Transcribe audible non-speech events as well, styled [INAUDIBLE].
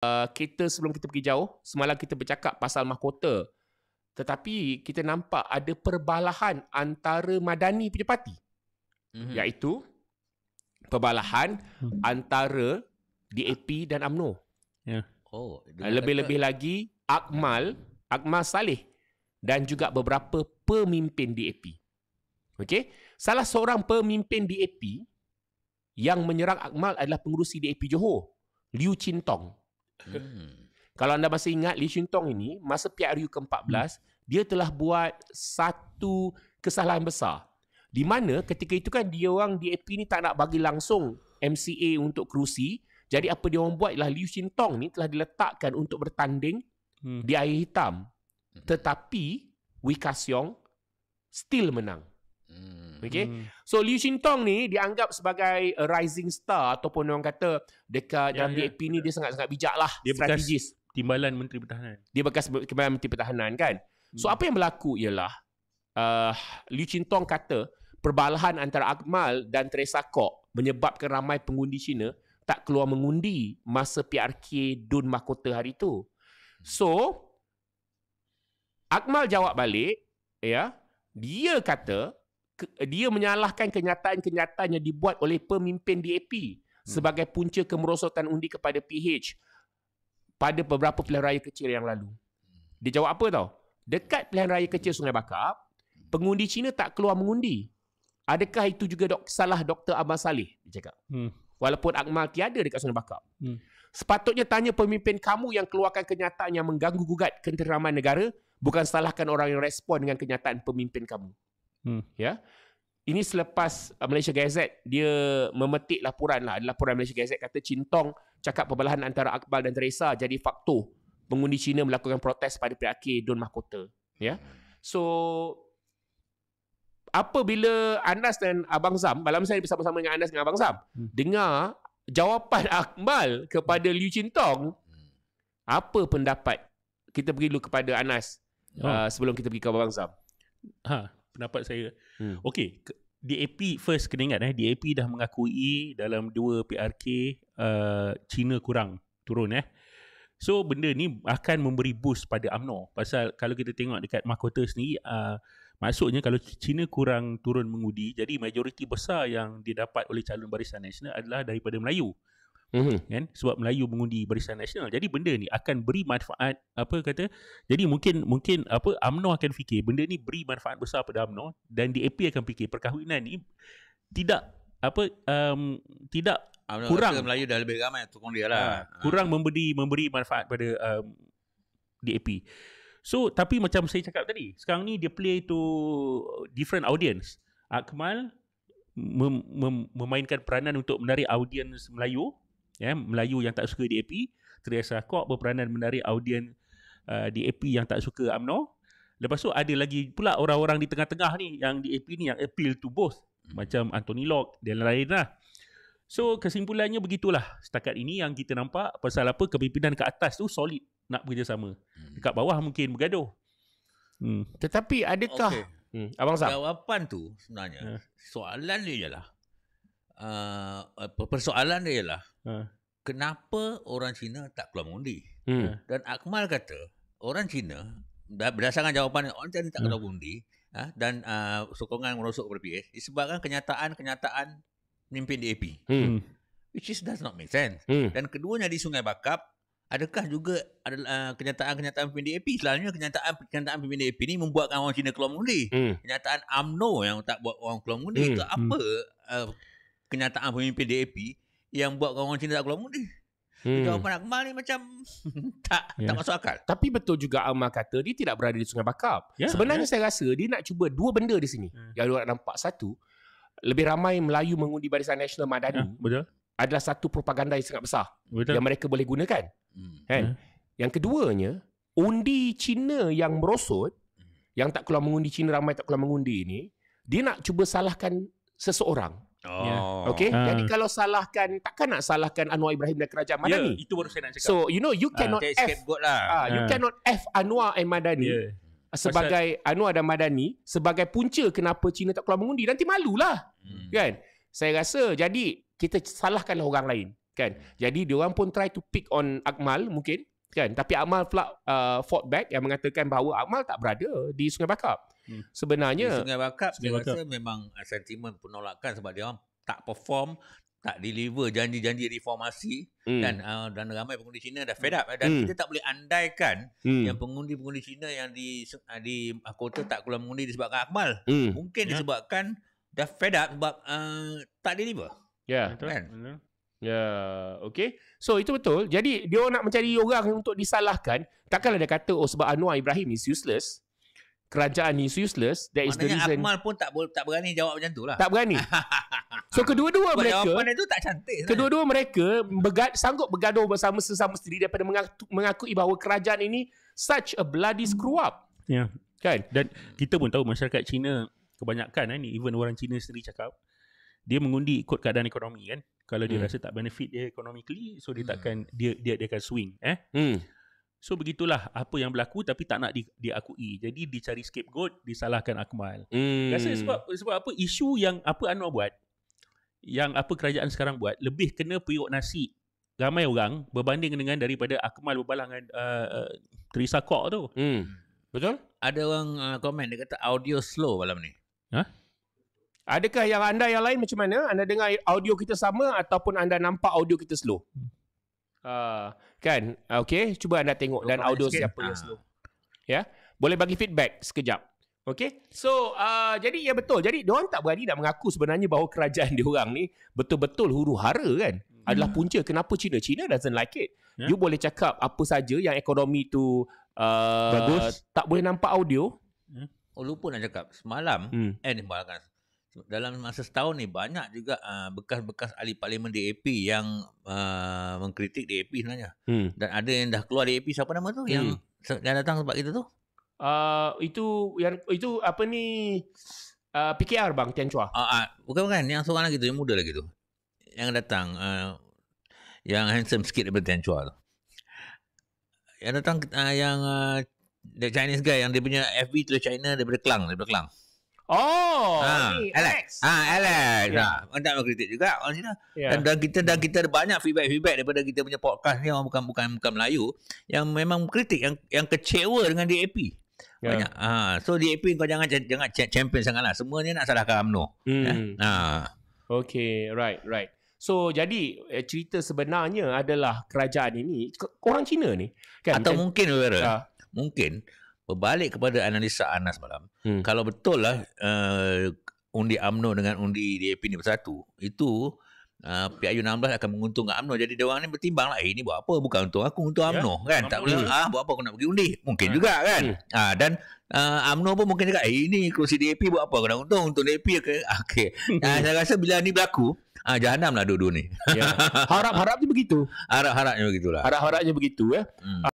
Ah, kita sebelum kita pergi jauh, semalam kita bercakap pasal mahkota. Tetapi kita nampak ada perbalahan antara Madani punya parti. Mm-hmm. Iaitu perbalahan mm-hmm. antara DAP dan UMNO. Yeah. Oh, ah, lebih-lebih kata... lagi Akmal, Akmal Saleh dan juga beberapa pemimpin DAP. Okey, salah seorang pemimpin DAP yang menyerang Akmal adalah pengurusi DAP Johor, Liu Chin Tong. Hmm. Kalau anda masih ingat Li Shin Tong ini masa PRU ke-14 hmm. dia telah buat satu kesalahan besar. Di mana ketika itu kan dia orang DAP ni tak nak bagi langsung MCA untuk kerusi. Jadi apa dia orang buat ialah Liu Shin Tong ni telah diletakkan untuk bertanding hmm. di air hitam. Tetapi Wee Ka Siong still menang. Hmm. Okay. Hmm. So Liu Shin Tong ni dianggap sebagai a rising star ataupun orang kata dekat yeah, dalam yeah. DAP ni dia sangat-sangat bijak lah. Dia strategis. bekas timbalan Menteri Pertahanan. Dia bekas timbalan Menteri Pertahanan kan. So hmm. apa yang berlaku ialah uh, Liu Shin Tong kata perbalahan antara Akmal dan Teresa Kok menyebabkan ramai pengundi Cina tak keluar mengundi masa PRK Dun Mahkota hari tu. So, Akmal jawab balik, ya, dia kata dia menyalahkan kenyataan-kenyataan yang dibuat oleh pemimpin DAP hmm. sebagai punca kemerosotan undi kepada PH pada beberapa pilihan raya kecil yang lalu. Hmm. Dia jawab apa tau? Dekat pilihan raya kecil Sungai Bakap, hmm. pengundi Cina tak keluar mengundi. Adakah itu juga dok salah Dr. Abang Saleh? Dia cakap. Hmm. Walaupun Akmal tiada dekat Sungai Bakap. Hmm. Sepatutnya tanya pemimpin kamu yang keluarkan kenyataan yang mengganggu-gugat kenteraman negara, bukan salahkan orang yang respon dengan kenyataan pemimpin kamu. Hmm. Ya. Ini selepas uh, Malaysia Gazette dia memetik laporan lah. Laporan Malaysia Gazette kata Cintong cakap perbelahan antara Akbal dan Teresa jadi faktor pengundi Cina melakukan protes pada pihak akhir Mahkota. Ya. So apa bila Anas dan Abang Zam, malam saya bersama-sama dengan Anas dengan Abang Zam, hmm. dengar jawapan [LAUGHS] Akmal kepada Liu Cintong, hmm. apa pendapat kita pergi dulu kepada Anas oh. uh, sebelum kita pergi ke Abang Zam? Ha pendapat saya. Hmm. Okey, DAP first kena ingat eh DAP dah mengakui dalam dua PRK uh, China kurang turun eh. So benda ni akan memberi boost pada AMNO pasal kalau kita tengok dekat mahkota sendiri uh, maksudnya kalau China kurang turun mengudi jadi majoriti besar yang didapat oleh calon Barisan Nasional adalah daripada Melayu. Mm-hmm. Kan? Sebab Melayu mengundi Barisan Nasional. Jadi benda ni akan beri manfaat apa kata? Jadi mungkin mungkin apa Amno akan fikir benda ni beri manfaat besar pada Amno dan DAP akan fikir perkahwinan ni tidak apa um, tidak UMNO kurang Melayu dah lebih ramai tukung dia lah. Ha, kurang ha. memberi memberi manfaat pada um, DAP. So tapi macam saya cakap tadi, sekarang ni dia play to different audience. Akmal mem, mem, memainkan peranan untuk menarik audiens Melayu yeah, Melayu yang tak suka DAP Teresa Kok berperanan menarik audien uh, DAP yang tak suka UMNO lepas tu ada lagi pula orang-orang di tengah-tengah ni yang DAP ni yang appeal to both hmm. macam Anthony Lock dan lain-lain lah so kesimpulannya begitulah setakat ini yang kita nampak pasal apa kepimpinan ke atas tu solid nak bekerjasama hmm. dekat bawah mungkin bergaduh hmm. tetapi adakah okay. hmm. Abang Sam jawapan tu sebenarnya yeah. soalan dia je Uh, uh, persoalan dia ialah ha. kenapa orang Cina tak keluar mengundi? Hmm. Dan Akmal kata, orang Cina berdasarkan jawapan orang Cina tak hmm. keluar mengundi hmm. Ha, uh, dan uh, sokongan merosok kepada PS disebabkan kenyataan-kenyataan pemimpin DAP. Hmm. Which is does not make sense. Hmm. Dan keduanya di Sungai Bakap, adakah juga ada uh, kenyataan-kenyataan pimpin DAP? Selalunya kenyataan-kenyataan pimpin DAP ini membuatkan orang Cina keluar mengundi. Hmm. Kenyataan AMNO yang tak buat orang keluar mengundi. Hmm. Itu hmm. apa hmm. uh, kenyataan pemimpin DAP yang buat orang Cina tak keluar mudi. Hmm. Jawapan Akmal ni macam [LAUGHS] tak yeah. tak masuk akal. Tapi betul juga Akmal kata dia tidak berada di Sungai Bakap. Yeah, Sebenarnya yeah. saya rasa dia nak cuba dua benda di sini. Hmm. Yang orang nampak satu lebih ramai Melayu mengundi Barisan Nasional Madani. Yeah, betul. Adalah satu propaganda yang sangat besar betul. yang mereka boleh gunakan. Hmm. Kan? Yeah. Yang keduanya undi Cina yang merosot yang tak keluar mengundi Cina ramai tak keluar mengundi ni dia nak cuba salahkan seseorang Yeah. Oh. Okay, uh. Ah. jadi kalau salahkan takkan nak salahkan Anwar Ibrahim dan kerajaan ya, Madani. Yeah, itu baru saya nak cakap. So, you know you ah, cannot uh, F lah. uh, you uh. cannot F Anwar and Madani. Yeah. Sebagai Pasal... Anwar dan Madani sebagai punca kenapa China tak keluar mengundi nanti malulah. Hmm. Kan? Saya rasa jadi kita salahkanlah orang lain, kan? Jadi diorang pun try to pick on Akmal mungkin, kan? Tapi Akmal pula uh, fought back yang mengatakan bahawa Akmal tak berada di Sungai Bakar. Hmm. Sebenarnya di Sungai Bakap Sungai saya rasa memang sentimen penolakan sebab dia orang tak perform, tak deliver janji-janji reformasi hmm. dan uh, dan ramai pengundi Cina dah fed up dan hmm. kita tak boleh andaikan hmm. yang pengundi-pengundi Cina yang di di uh, kota tak keluar mengundi disebabkan akmal. Hmm. Mungkin yeah. disebabkan dah fed up sebab uh, tak deliver. Ya, yeah. betul. Kan? Ya, yeah, okay. So itu betul. Jadi dia nak mencari orang untuk disalahkan. Takkanlah dia kata oh sebab Anwar Ibrahim is useless kerajaan ni useless that Maksudnya is the reason Akmal pun tak boleh tak berani jawab macam tu lah. tak berani [LAUGHS] so kedua-dua mereka jawapan dia tu tak cantik kedua-dua mereka bega- sanggup bergaduh bersama sesama sendiri daripada mengaku- mengakui bahawa kerajaan ini such a bloody screw up ya yeah. kan dan kita pun tahu masyarakat Cina kebanyakan eh, ni even orang Cina sendiri cakap dia mengundi ikut keadaan ekonomi kan kalau dia hmm. rasa tak benefit dia economically so dia hmm. takkan dia dia dia akan swing eh hmm So begitulah apa yang berlaku tapi tak nak di, diakui. Jadi dicari scapegoat, disalahkan Akmal. Hmm. Rasa sebab sebab apa isu yang apa Anwar buat? Yang apa kerajaan sekarang buat lebih kena periuk nasi ramai orang berbanding dengan daripada Akmal berbalangan dengan uh, uh Teresa Kok tu. Hmm. Betul? Ada orang uh, komen dia kata audio slow malam ni. Ha? Huh? Adakah yang anda yang lain macam mana? Anda dengar audio kita sama ataupun anda nampak audio kita slow? Ah, kan ah, okey cuba anda tengok dan audio sikit. siapa yang ah. slow ya boleh bagi feedback sekejap okey so uh, jadi ya betul jadi dia tak berani nak mengaku sebenarnya bahawa kerajaan [LAUGHS] diorang ni betul-betul huru-hara kan hmm. adalah punca kenapa China China doesn't like it yeah. you boleh cakap apa saja yang ekonomi tu uh, tak boleh nampak audio hmm. oh lupa nak cakap semalam hmm. eh ni malam kan dalam masa setahun ni banyak juga bekas ah, bekas-bekas ahli parlimen DAP yang uh, mengkritik DAP sebenarnya. Hmm. Dan ada yang dah keluar DAP siapa nama tu hmm. yang yang datang tempat kita tu? Uh, itu yang itu apa ni uh, PKR bang Tian Chua. Uh, uh, bukan bukan yang seorang lagi tu yang muda lagi tu. Yang datang uh, yang handsome sikit daripada Tian Chua tu. Yang datang uh, yang uh, the Chinese guy yang dia punya FB tu China daripada Kelang, daripada Kelang. Oh, ha, Alex. Ah, ha, Alex. Ya. Ah, yeah. ha, nak kritik juga orang Cina. Ya. Yeah. Dan kita dah kita ada banyak feedback-feedback daripada kita punya podcast ni yang bukan bukan bukan Melayu yang memang kritik yang yang kecewa dengan DAP. Ya. Banyak. Yeah. Ha, so DAP kau jangan jangan champion sangatlah. Semuanya nak salahkan UMNO. Hmm. Ha. Eh? Ah. Okay, right, right. So jadi eh, cerita sebenarnya adalah kerajaan ini orang Cina ni kan. Atau mungkin Wera. Uh, ah. mungkin berbalik kepada analisa Anas malam hmm. kalau betul lah uh, undi Amno dengan undi DAP ni bersatu itu uh, PIU 16 akan menguntungkan Amno. jadi dia orang ni bertimbang lah eh ni buat apa bukan untuk aku untuk ya, kan tak boleh ah buat apa aku nak pergi undi mungkin ha. juga kan hmm. ah dan uh, UMNO pun mungkin cakap eh ini kursi DAP buat apa aku untung untuk DAP [LAUGHS] okay. nah, saya rasa bila ni berlaku Ah, jahanam lah dua-dua ni. Ya. [LAUGHS] Harap-harapnya begitu. Harap-harapnya begitulah. Harap-harapnya begitu. Ya. Hmm.